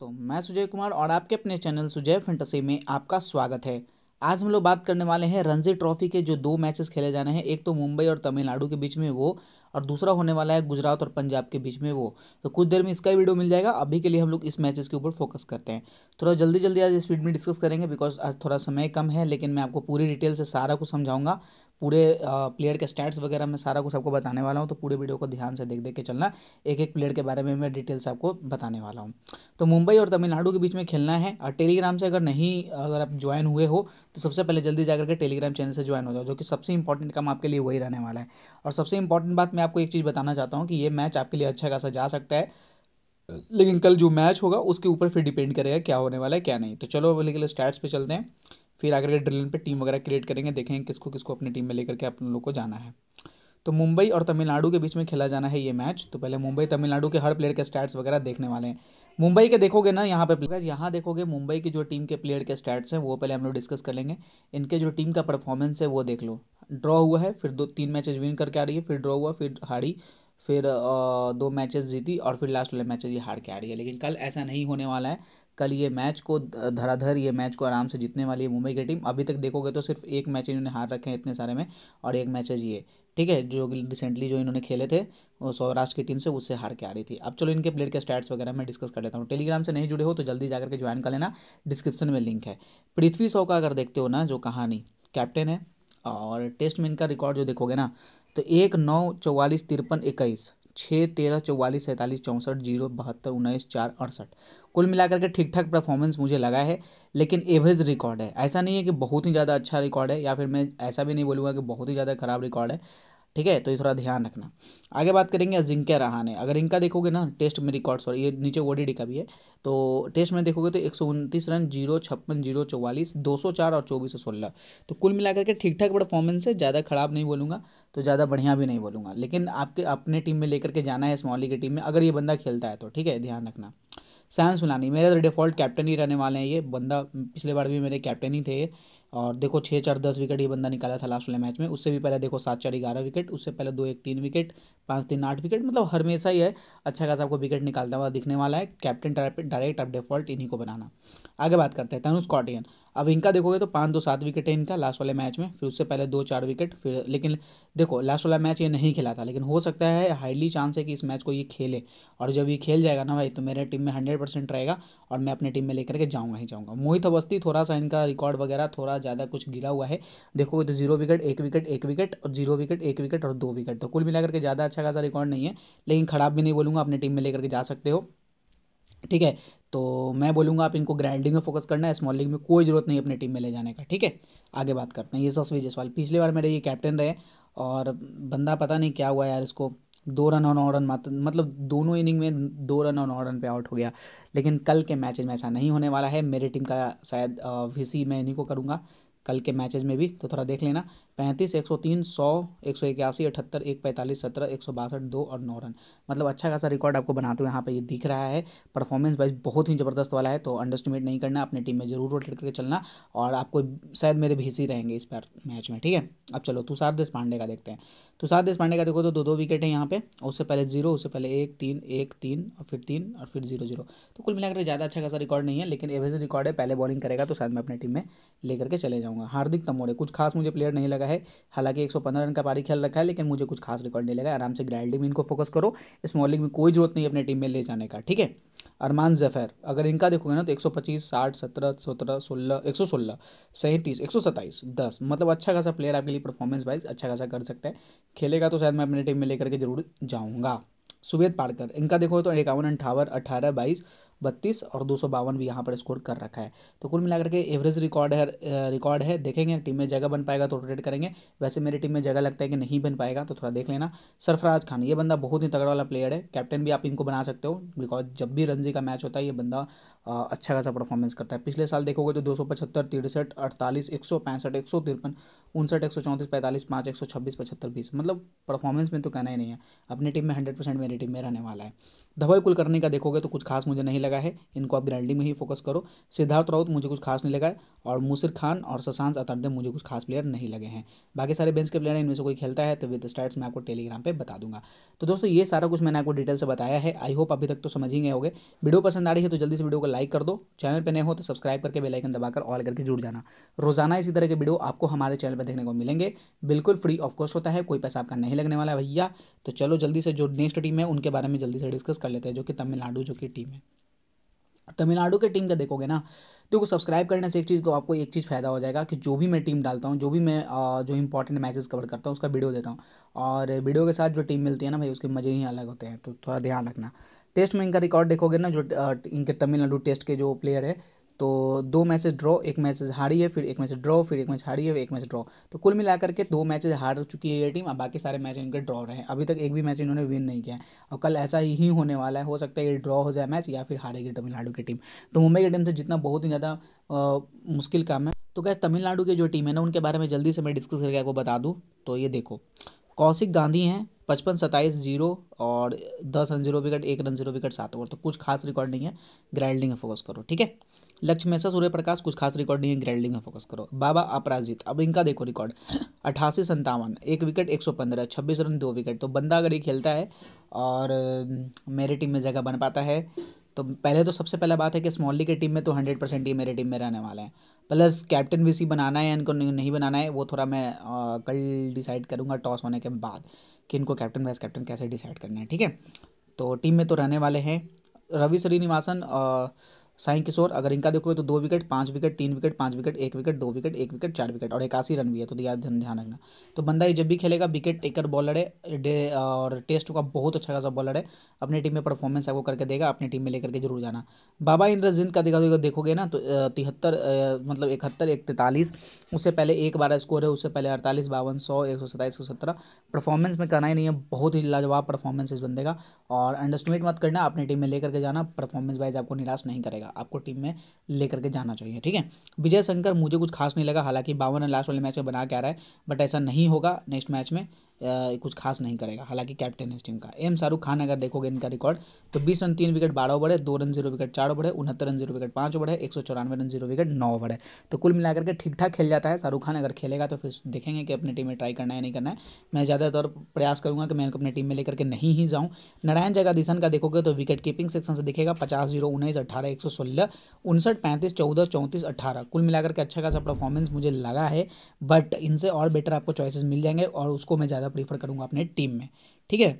तो मैं सुजय कुमार और आपके अपने चैनल सुजय फेंटसी में आपका स्वागत है आज हम लोग बात करने वाले हैं रणजी ट्रॉफी के जो दो मैचेस खेले जाने हैं एक तो मुंबई और तमिलनाडु के बीच में वो और दूसरा होने वाला है गुजरात और पंजाब के बीच में वो तो कुछ देर में इसका वीडियो मिल जाएगा अभी के लिए हम लोग इस मैचेस के ऊपर फोकस करते हैं थोड़ा जल्दी जल्दी आज स्पीड में डिस्कस करेंगे बिकॉज आज थोड़ा समय कम है लेकिन मैं आपको पूरी डिटेल से सारा कुछ समझाऊंगा पूरे प्लेयर के स्टैट्स वगैरह मैं सारा कुछ आपको बताने वाला हूँ तो पूरे वीडियो को ध्यान से देख देख के चलना एक एक प्लेयर के बारे में मैं डिटेल्स आपको बताने वाला हूँ तो मुंबई और तमिलनाडु के बीच में खेलना है और टेलीग्राम से अगर नहीं अगर आप ज्वाइन हुए हो तो सबसे पहले जल्दी जाकर के टेलीग्राम चैनल से ज्वाइन हो जाओ जो कि सबसे इंपॉर्टेंट काम आपके लिए वही रहने वाला है और सबसे इंपॉर्टेंट बात मैं आपको एक चीज़ बताना चाहता हूँ कि ये मैच आपके लिए अच्छा खासा जा सकता है लेकिन कल जो मैच होगा उसके ऊपर फिर डिपेंड करेगा क्या होने वाला है क्या नहीं तो चलो अगले के लिए स्टैट्स पे चलते हैं फिर आकर के ड्रिलन पर टीम वगैरह क्रिएट करेंगे देखेंगे किसको किसको अपनी टीम में लेकर के अपन लोग को जाना है तो मुंबई और तमिलनाडु के बीच में खेला जाना है ये मैच तो पहले मुंबई तमिलनाडु के हर प्लेयर के स्टैट्स वगैरह देखने वाले हैं मुंबई के देखोगे ना यहाँ पे प्लेयर्स यहाँ देखोगे मुंबई की जो टीम के प्लेयर के स्टैट्स हैं वो पहले हम लोग डिस्कस कर लेंगे इनके जो टीम का परफॉर्मेंस है वो देख लो ड्रॉ हुआ है फिर दो तीन मैचेज विन करके आ रही है फिर ड्रॉ हुआ फिर हारी फिर दो मैचेज जीती और फिर लास्ट वाले मैचेज ये हार के आ रही है लेकिन कल ऐसा नहीं होने वाला है कल ये मैच को धराधर ये मैच को आराम से जीतने वाली है मुंबई की टीम अभी तक देखोगे तो सिर्फ एक मैच इन्होंने हार रखे हैं इतने सारे में और एक मैच है ये ठीक है जो रिसेंटली जो इन्होंने खेले थे वो सौराष्ट्र की टीम से उससे हार के आ रही थी अब चलो इनके प्लेयर के स्टैट्स वगैरह मैं डिस्कस कर लेता हूँ टेलीग्राम से नहीं जुड़े हो तो जल्दी जाकर के ज्वाइन कर लेना डिस्क्रिप्शन में लिंक है पृथ्वी सौ का अगर देखते हो ना जो कहानी कैप्टन है और टेस्ट में इनका रिकॉर्ड जो देखोगे ना तो एक नौ चौवालीस तिरपन इक्कीस छः तेरह चौवालीस सैंतालीस चौंसठ जीरो बहत्तर उन्नीस चार अड़सठ कुल मिलाकर के ठीक ठाक परफॉर्मेंस मुझे लगा है लेकिन एवरेज रिकॉर्ड है ऐसा नहीं है कि बहुत ही ज़्यादा अच्छा रिकॉर्ड है या फिर मैं ऐसा भी नहीं बोलूँगा कि बहुत ही ज़्यादा खराब रिकॉर्ड है ठीक है तो ये थोड़ा ध्यान रखना आगे बात करेंगे अजिंक्य रहाने अगर इनका देखोगे ना टेस्ट में रिकॉर्ड सॉरी ये नीचे ओडीडी का भी है तो टेस्ट में देखोगे तो एक रन जीरो छप्पन जीरो चौवालीस दो सौ चार और चौबीस सौ सोलह तो कुल मिलाकर के ठीक ठाक परफॉर्मेंस है ज़्यादा खराब नहीं बोलूँगा तो ज़्यादा बढ़िया भी नहीं बोलूँगा लेकिन आपके अपने टीम में लेकर के जाना है स्मॉली की टीम में अगर ये बंदा खेलता है तो ठीक है ध्यान रखना सैम्स मिलानी मेरे तो डिफ़ॉल्ट कैप्टन ही रहने वाले हैं ये बंदा पिछले बार भी मेरे कैप्टन ही थे और देखो छः चार दस विकेट ये बंदा निकाला था लास्ट वाले मैच में उससे भी पहले देखो सात चार ग्यारह विकेट उससे पहले दो एक तीन विकेट पाँच तीन आठ विकेट मतलब हमेशा ही है अच्छा खासा आपको विकेट निकालता हुआ दिखने वाला है कैप्टन डायरेक्ट अब डिफॉल्ट इन्हीं को बनाना आगे बात करते हैं तनुष कॉटियन अब इनका देखोगे तो पाँच दो सात विकेट है इनका लास्ट वाले मैच में फिर उससे पहले दो चार विकेट फिर लेकिन देखो लास्ट वाला मैच ये नहीं खेला था लेकिन हो सकता है हाईली चांस है कि इस मैच को ये खेले और जब ये खेल जाएगा ना भाई तो मेरे टीम में हंड्रेड परसेंट रहेगा और मैं अपनी टीम में लेकर के जाऊँगा ही जाऊँगा मोहित अवस्थी थोड़ा सा इनका रिकॉर्ड वगैरह थोड़ा ज़्यादा कुछ गिरा हुआ है देखो तो जीरो विकेट एक विकेट एक विकेट और जीरो विकेट एक विकेट और दो विकेट तो कुल मिलाकर के ज़्यादा अच्छा खासा रिकॉर्ड नहीं है लेकिन ख़राब भी नहीं बोलूँगा अपने टीम में लेकर के जा सकते हो ठीक है तो मैं बोलूँगा आप इनको ग्राइंडिंग में फोकस करना है स्मॉल लीग में कोई ज़रूरत नहीं अपनी टीम में ले जाने का ठीक है आगे बात करते हैं ये सस्वी जयसवाल पिछली बार मेरे ये कैप्टन रहे और बंदा पता नहीं क्या हुआ यार इसको दो रन और नौ रन मात्र मतलब दोनों इनिंग में दो रन और नौ रन पे आउट हो गया लेकिन कल के मैचेज में ऐसा नहीं होने वाला है मेरी टीम का शायद वीसी मैं इन्हीं को करूँगा कल के मैचेज में भी तो थोड़ा देख लेना पैंतीस एक सौ तीन सौ एक सौ इक्यासी अठहत्तर एक पैंतालीस सत्रह एक सौ बासठ दो और नौ रन मतलब अच्छा खासा रिकॉर्ड आपको बनाते हुए यहाँ पे ये दिख रहा है परफॉर्मेंस वाइज बहुत ही ज़बरदस्त वाला है तो अंडरस्टिमेट नहीं करना अपनी टीम में जरूर रोटेट करके चलना और आपको शायद मेरे भेज ही रहेंगे इस बार मैच में ठीक है अब चलो तुषार देश पांडे का देखते हैं तुषार देश पांडे का देखो तो दो दो विकेट है यहाँ पे उससे पहले जीरो उससे पहले एक तीन एक तीन और फिर तीन और फिर जीरो जीरो तो कुल मिलाकर ज़्यादा अच्छा खासा रिकॉर्ड नहीं है लेकिन एवेज रिकॉर्ड है पहले बॉलिंग करेगा तो शायद मैं अपनी टीम में लेकर के चले जाऊँगा हार्दिक तमोड़े कुछ खास मुझे प्लेयर नहीं लगा है हालांकि 115 रन का पारी खेल रखा है लेकिन मुझे कुछ खास रिकॉर्ड नहीं लगा आराम से ग्रैंडिंग में इनको फोकस करो स्मॉलिंग में कोई जरूरत नहीं अपने टीम में ले जाने का ठीक है अरमान जफर अगर इनका देखोगे ना तो 125, 60, 17, 17, 16, 116, सैंतीस एक सौ सत्ताईस दस मतलब अच्छा खासा प्लेयर आपके लिए परफॉर्मेंस वाइज अच्छा खासा कर सकता है खेलेगा तो शायद मैं अपने टीम में लेकर के जरूर जाऊँगा सुवेद पाड़कर इनका देखो तो इक्यावन अंठावन अट्ठारह बाईस बत्तीस और दो सौ बावन भी यहाँ पर स्कोर कर रखा है तो कुल मिलाकर के एवरेज रिकॉर्ड है रिकॉर्ड है देखेंगे टीम में जगह बन पाएगा तो रोटेट करेंगे वैसे मेरी टीम में जगह लगता है कि नहीं बन पाएगा तो थोड़ा देख लेना सरफराज खान ये बंदा बहुत ही तगड़ा वाला प्लेयर है कैप्टन भी आप इनको बना सकते हो बिकॉज जब भी रणजी का मैच होता है ये बंदा अच्छा खासा परफॉर्मेंस करता है पिछले साल देखोगे तो दो सौ पचहत्तर तिरसठ अड़तालीस एक सौ पैंसठ एक सौ तिरपन उनसठ एक सौ चौंतीस पैंतालीस पाँच एक सौ छब्बीस पचहत्तर बीस मतलब परफॉर्मेंस में तो कहना ही नहीं है अपनी टीम में हंड्रेड परसेंट मेरी टीम में रहने वाला है धवल कुलकर्णी का देखोगे तो कुछ खास मुझे नहीं लगा है इनको आप ग्राइंडिंग में ही फोकस करो सिद्धार्थ राउत मुझे कुछ खास नहीं लगा है और मुसिर खान और शशांत अतरदे मुझे कुछ खास प्लेयर नहीं लगे हैं बाकी सारे बेंच के प्लेयर इनमें से कोई खेलता है तो विद स्टार्ट मैं आपको टेलीग्राम पर बता दूंगा तो दोस्तों ये सारा कुछ मैंने आपको डिटेल से बताया है आई होप अभी तक तो समझ ही गए होगे वीडियो पसंद आ रही है तो जल्दी से वीडियो को लाइक कर दो चैनल पर नए हो तो सब्सक्राइब करके बेलाइकन दबाकर ऑल करके जुड़ जाना रोजाना इसी तरह के वीडियो आपको हमारे चैनल पर देखने को मिलेंगे बिल्कुल फ्री ऑफ कॉस्ट होता है कोई पैसा आपका नहीं लगने वाला भैया तो चलो जल्दी से जो नेक्स्ट टीम है उनके बारे में जल्दी से डिस्कस कर लेते हैं जो कि तमिलनाडु जो कि टीम है तमिलनाडु के टीम का देखोगे ना देखो सब्सक्राइब करने से एक चीज़ को आपको एक चीज़ फ़ायदा हो जाएगा कि जो भी मैं टीम डालता हूँ जो भी मैं जो इंपॉर्टेंट मैचेस कवर करता हूँ उसका वीडियो देता हूँ और वीडियो के साथ जो टीम मिलती है ना भाई उसके मज़े ही अलग होते हैं तो थोड़ा ध्यान रखना टेस्ट में इनका रिकॉर्ड देखोगे ना जो इनके तमिलनाडु टेस्ट के जो प्लेयर है तो दो मैचेस ड्रॉ एक मैचेस हारी है फिर एक मैच ड्रॉ फिर एक मैच हारी है एक मैच ड्रॉ तो कुल मिलाकर के दो मैचेस हार चुकी है ये टीम और बाकी सारे मैच इनके ड्रॉ रहे हैं अभी तक एक भी मैच इन्होंने विन नहीं किया है और कल ऐसा ही होने वाला है हो सकता है ये ड्रॉ हो जाए मैच या फिर हारेगी तमिलनाडु की टीम तो मुंबई की टीम से जितना बहुत ही ज़्यादा मुश्किल काम है तो क्या तमिलनाडु की जो टीम है ना उनके बारे में जल्दी से मैं डिस्कस करके आपको बता दूँ तो ये देखो कौशिक गांधी हैं पचपन सताईस जीरो और दस रन जीरो विकेट एक रन जीरो विकेट सात ओवर तो कुछ खास रिकॉर्ड नहीं है ग्राइंडिंग फोकस करो ठीक है लक्ष्य में सूर्य प्रकाश कुछ खास रिकॉर्ड नहीं है ग्रैंडलिंग में फोकस करो बाबा अपराजित अब इनका देखो रिकॉर्ड अठासी संतावन एक विकेट एक सौ पंद्रह छब्बीस रन दो विकेट तो बंदा अगर ये खेलता है और मेरी टीम में जगह बन पाता है तो पहले तो सबसे पहला बात है कि स्मॉली के टीम में तो हंड्रेड परसेंट ये मेरे टीम में रहने वाले हैं प्लस कैप्टन भी सी बनाना है इनको नहीं बनाना है वो थोड़ा मैं कल डिसाइड करूँगा टॉस होने के बाद कि इनको कैप्टन वाइस कैप्टन कैसे डिसाइड करना है ठीक है तो टीम में तो रहने वाले हैं रवि श्रीनिवासन साई किशोर अगर इनका देखोगे तो दो विकेट पाँच विकेट तीन विकेट पाँच विकेट एक विकेट दो विकेट एक विकेट चार विकेट और इक्यासी रन भी है तो ध्यान ध्यान रखना तो बंदा ये जब भी खेलेगा विकेट टेकर बॉलर है और टेस्ट का बहुत अच्छा खासा बॉलर है अपनी टीम में परफॉर्मेंस आपको करके देगा अपनी टीम में लेकर के जरूर जाना बाबा इंद्रजिंद का देखा देखोगे ना तो तिहत्तर मतलब इकहत्तर एक तैतालीस उससे पहले एक बारह स्कोर है उससे पहले अड़तालीस बावन सौ एक सौ सत्ताईस सौ सत्रह परफॉर्मेंस में करना ही नहीं है बहुत ही लाजवाब परफॉर्मेंस इस बंदे का और अंडरस्टिमेट मत करना अपनी टीम में लेकर के जाना परफॉर्मेंस वाइज आपको निराश नहीं करेगा आपको टीम में लेकर के जाना चाहिए ठीक है विजय शंकर मुझे कुछ खास नहीं लगा हालांकि बावन रन लास्ट वाले मैच में बना के आ रहा है बट ऐसा नहीं होगा नेक्स्ट मैच में कुछ खास नहीं करेगा हालांकि कैप्टन है इस टीम का एम शाहरुख खान अगर देखोगे इनका रिकॉर्ड तो बीस रन तीन विकेट बारह ओवर है दो रन जीरो विकेट चार ओवर है उनहत्तर रन जीरो विकेट पाँच ओवर है एक सौ चौरानवे रन जीरो विकेट नौ ओवर है तो कुल मिलाकर के ठीक ठाक खेल जाता है शाहरुख खान अगर खेलेगा तो फिर देखेंगे कि अपनी टीम में ट्राई करना है नहीं करना है मैं ज़्यादातर प्रयास करूँगा कि मैं अपनी टीम में लेकर के नहीं ही जाऊँ नारायण जगदीशन का देखोगे तो विकेट कीपिंग सेक्शन से दिखेगा पचास जीरो उन्नीस अठारह एक सौ सोलह उनसठ पैंतीस चौदह चौंतीस अठारह कुल मिलाकर के अच्छा खासा परफॉर्मेंस मुझे लगा है बट इनसे और बेटर आपको चॉइसेस मिल जाएंगे और उसको मैं ज़्यादा ज़्यादा प्रीफर करूँगा अपने टीम में ठीक है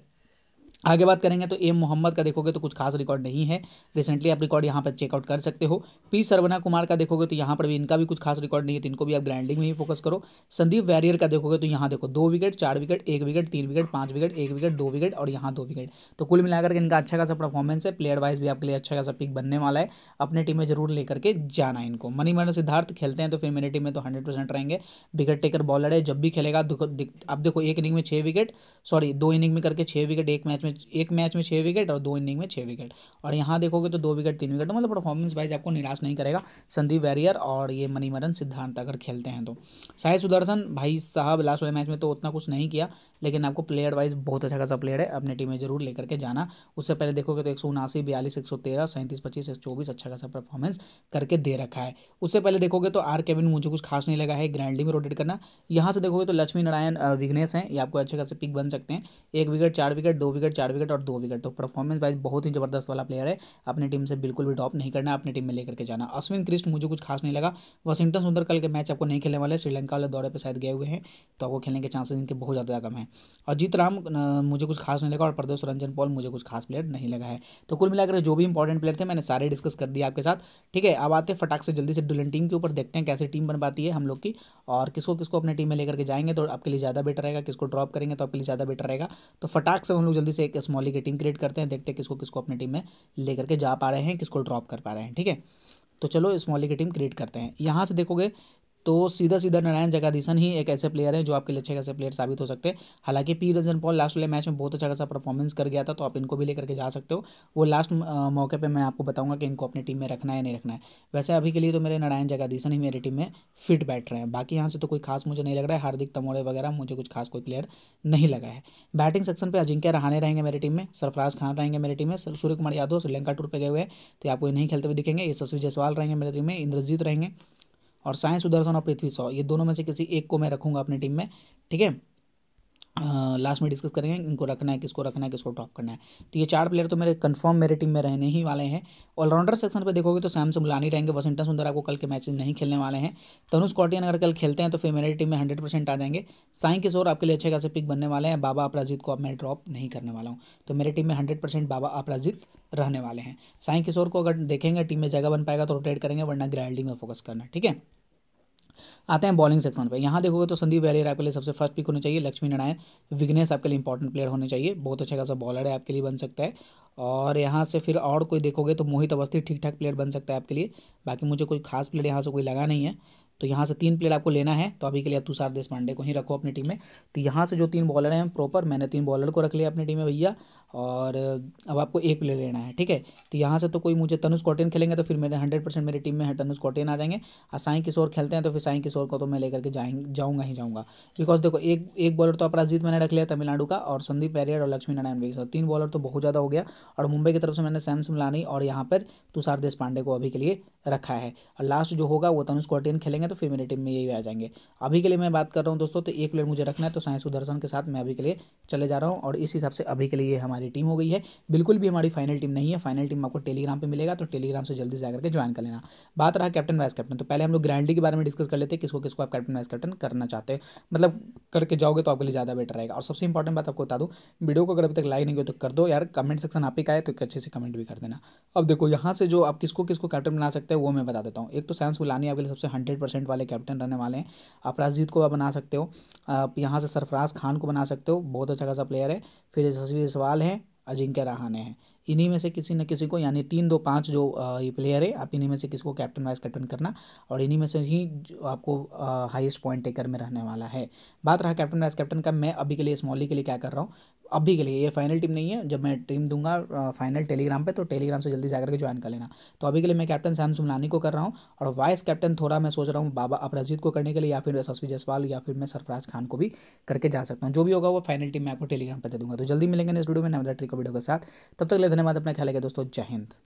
आगे बात करेंगे तो एम मोहम्मद का देखोगे तो कुछ खास रिकॉर्ड नहीं है रिसेंटली आप रिकॉर्ड यहाँ पर चेकआउट कर सकते हो पी सरवना कुमार का देखोगे तो यहाँ पर भी इनका भी कुछ खास रिकॉर्ड नहीं है तो इनको भी आप ग्राइंडिंग में ही फोकस करो संदीप वैरियर का देखोगे तो यहाँ देखो दो विकेट चार विकेट एक विकेट तीन विकेट पाँच विकेट एक विकेट दो विकेट और यहाँ दो विकेट तो कुल मिलाकर इनका अच्छा खासा परफॉर्मेंस है प्लेयर वाइज भी आपके लिए अच्छा खासा पिक बनने वाला है अपने टीम में जरूर लेकर के जाना इनको मनी मन सिद्धार्थ खेलते हैं तो फिर मेरी टीम में तो हंड्रेड परसेंट रहेंगे विकेट टेकर बॉलर है जब भी खेलेगा आप देखो एक इनिंग में छः विकेट सॉरी दो इनिंग में करके छः विकेट एक मैच में में एक मैच में छः विकेट और दो इनिंग में छः विकेट और यहाँ देखोगे तो दो विकेट तीन विकेट तो मतलब परफॉर्मेंस वाइज आपको निराश नहीं करेगा संदीप वैरियर और ये मनीमरन सिद्धांत अगर खेलते हैं तो साई सुदर्शन भाई साहब लास्ट वाले मैच में तो उतना कुछ नहीं किया लेकिन आपको प्लेयर वाइज बहुत अच्छा खासा प्लेयर है अपनी टीम में जरूर लेकर के जाना उससे पहले देखोगे तो एक सौ उनासी बयालीस एक सौ तेरह सैंतीस पच्चीस एक चौबीस अच्छा खासा परफॉर्मेंस करके दे रखा है उससे पहले देखोगे तो आर केविन मुझे कुछ खास नहीं लगा है ग्रैंडली में रोटेट करना यहाँ से देखोगे तो लक्ष्मी नारायण विघ्नेश हैं ये आपको अच्छे खासे पिक बन सकते हैं एक विकेट चार विकेट दो विकेट चार विकेट और दो विकेट तो परफॉर्मेंस वाइज बहुत ही जबरदस्त वाला प्लेयर है अपनी टीम से बिल्कुल भी ड्रॉप नहीं करना अपनी टीम में लेकर के जाना अश्विन क्रिस्ट मुझे कुछ खास नहीं लगा वाशिंगटन सुंदर कल के मैच आपको नहीं खेलने वाले श्रीलंका वाले दौरे पर शायद गए हुए हैं तो आपको खेलने के चांसेस इनके बहुत ज़्यादा कम है अजीत राम मुझे कुछ खास नहीं लगा और प्रदेश रंजन पॉल मुझे कुछ खास प्लेयर नहीं लगा है तो कुल मिलाकर जो भी इंपॉर्टेंट प्लेयर थे मैंने सारे डिस्कस कर दिया आपके साथ ठीक है अब आते फटाक से जल्दी से डुलन टीम के ऊपर देखते हैं कैसे टीम बन पाती है हम लोग की और किसको किसको अपने टीम में लेकर के जाएंगे तो आपके लिए ज़्यादा बेटर रहेगा किसको ड्रॉप करेंगे तो आपके लिए ज़्यादा बेटर रहेगा तो फटाक से हम लोग जल्दी से एक स्मॉली की टीम क्रिएट करते हैं देखते हैं किसको किसको अपनी टीम में ले करके जा पा रहे हैं किसको ड्रॉप कर पा रहे हैं ठीक है तो चलो स्मॉली की टीम क्रिएट करते हैं यहाँ से देखोगे तो सीधा सीधा नारायण जगादीशन ही एक ऐसे प्लेयर हैं जो आपके लिए अच्छे खासे प्लेयर साबित हो सकते हैं हालांकि पी रंजन पॉल लास्ट वाले मैच में बहुत अच्छा खासा परफॉर्मेंस कर गया था तो आप इनको भी लेकर के जा सकते हो वो लास्ट मौके पर मैं आपको बताऊंगा कि इनको अपनी टीम में रखना है नहीं रखना है वैसे अभी के लिए तो मेरे नारायण जगाधीसन ही मेरी टीम में फिट बैठ रहे हैं बाकी यहाँ से तो कोई खास मुझे नहीं लग रहा है हार्दिक तमोड़े वगैरह मुझे कुछ खास कोई प्लेयर नहीं लगा है बैटिंग सेक्शन पर अजिंक्य रहाने रहेंगे मेरी टीम में सरफराज खान रहेंगे मेरी टीम में सूर्य कुमार यादव श्रीलंका टूर पर गए हुए हैं तो आपको नहीं खेलते हुए दिखेंगे यशस्वी जयसवाल रहेंगे मेरी टीम में इंद्रजीत रहेंगे और साइंस सुदर्शन और पृथ्वी सौ ये दोनों में से किसी एक को मैं रखूँगा अपनी टीम में ठीक है लास्ट में डिस्कस करेंगे इनको रखना है किसको रखना है किसको ड्रॉप करना है तो ये चार प्लेयर तो मेरे कंफर्म मेरे टीम में रहने ही वाले हैं ऑलराउंडर सेक्शन पर देखोगे तो सैम सिमलानी रहेंगे वसिंटन सुंदर आपको कल के मैचेस नहीं खेलने वाले हैं तनुष कॉटियन अगर कल खेलते हैं तो फिर मेरी टीम में हंड्रेड परसेंट आ जाएंगे साई किशोर आपके लिए अच्छे खासे पिक बनने वाले हैं बाबा अपराजित को अब मैं ड्रॉप नहीं करने वाला हूँ तो मेरी टीम में हंड्रेड परसेंट बाबा अपराजित रहने वाले हैं साई किशोर को अगर देखेंगे टीम में जगह बन पाएगा तो रोटेट करेंगे वरना ग्राइल्डिंग में फोकस करना ठीक है आते हैं बॉलिंग सेक्शन पे यहाँ देखोगे तो संदीप वैरियर आपके लिए सबसे फर्स्ट पिक होना चाहिए लक्ष्मी नारायण विग्नेश आपके लिए इंपॉर्टेंट प्लेयर होने चाहिए बहुत अच्छा खासा बॉलर है आपके लिए बन सकता है और यहाँ से फिर और कोई देखोगे तो मोहित अवस्थी ठीक ठाक प्लेयर बन सकता है आपके लिए बाकी मुझे कोई खास प्लेयर यहाँ से कोई लगा नहीं है तो यहाँ से तीन प्लेयर आपको लेना है तो अभी के लिए तुषार तुषार पांडे को ही रखो अपनी टीम में तो यहाँ से जो तीन बॉलर हैं प्रॉपर मैंने तीन बॉलर को रख लिया अपनी टीम में भैया और अब आपको एक प्लेयर लेना है ठीक है तो यहाँ से तो कोई मुझे तनुष कॉटेन खेलेंगे तो फिर मेरे हंड्रेड परसेंट मेरी टीम में है तनुष कॉटेन आ जाएंगे और साई किशोर खेलते हैं तो फिर साई किशोर को तो मैं लेकर के जाएंगे जाऊँगा ही जाऊँगा बिकॉज देखो एक एक बॉलर तो अपराजीत मैंने रख लिया तमिलनाडु का और संदीप पैरियर और लक्ष्मी नारायण के तीन बॉलर तो बहुत ज़्यादा हो गया और मुंबई की तरफ से मैंने सैमसम लानी और यहाँ पर तुषार देश पांडे को अभी के लिए रखा है और लास्ट जो होगा वो तनुष कॉटेन खेलेंगे तो फिर मेरी टीम में यही आ जाएंगे अभी के लिए मैं बात कर रहा हूँ दोस्तों तो एक प्लेयर मुझे रखना है तो साई सुदर्शन के साथ मैं अभी के लिए चले जा रहा हूँ और इस हिसाब से अभी के लिए हमारे हमारी टीम हो गई है बिल्कुल भी हमारी फाइनल टीम नहीं है फाइनल टीम आपको टेलीग्राम पर मिलेगा तो टेलीग्राम से जल्दी जाकर के ज्वाइन कर लेना बात रहा कैप्टन वाइस कैप्टन तो पहले हम लोग ग्रैंडी के बारे में डिस्कस कर लेते हैं किसको किसको आप कैप्टन वाइस कैप्टन करना चाहते हैं मतलब करके जाओगे तो आपके लिए ज़्यादा बेटर रहेगा और सबसे इंपॉर्टेंट बात आपको बता दूँ वीडियो को अगर अभी तक लाइक नहीं हो तो कर दो यार कमेंट सेक्शन आप ही का है तो अच्छे से कमेंट भी कर देना अब देखो यहाँ से जो आप किसको किसको कैप्टन बना सकते हैं वो मैं बता देता हूँ एक तो सैम्स बुलानी आपके लिए सबसे हंड्रेड परसेंट वाले कैप्टन रहने वाले हैं आप को आप बना सकते हो आप यहाँ से सरफराज खान को बना सकते हो बहुत अच्छा खासा प्लेयर है फिर सवाल है अजिंक्य रहाने हैं इन्हीं में से किसी न किसी को यानी तीन दो पाँच जो ये प्लेयर है आप इन्हीं में से किसी को कैप्टन वाइस कैप्टन करना और इन्हीं में से ही आपको हाईएस्ट पॉइंट टेकर में रहने वाला है बात रहा कैप्टन वाइस कैप्टन का मैं अभी के लिए इस के लिए क्या कर रहा हूँ अभी के लिए ये फाइनल टीम नहीं है जब मैं टीम दूंगा फाइनल टेलीग्राम पे तो टेलीग्राम से जल्दी आकर के ज्वाइन कर लेना तो अभी के लिए मैं कैप्टन सैम सुमलानी को कर रहा हूँ और वाइस कैप्टन थोड़ा मैं सोच रहा हूँ बाबा अपराजीत को करने के लिए या फिर यशस्वी जयसवाल या फिर मैं सरफराज खान को भी करके जा सकता हूँ जो भी होगा वो फाइनल टीम मैं आपको टेलीग्राम पर दे दूँगा तो जल्दी मिलेंगे नेक्स्ट वीडियो में नवदा ट्रिक वीडियो के साथ तब तक ले धन्यवाद अपने ख्याल के दोस्तों जय हिंद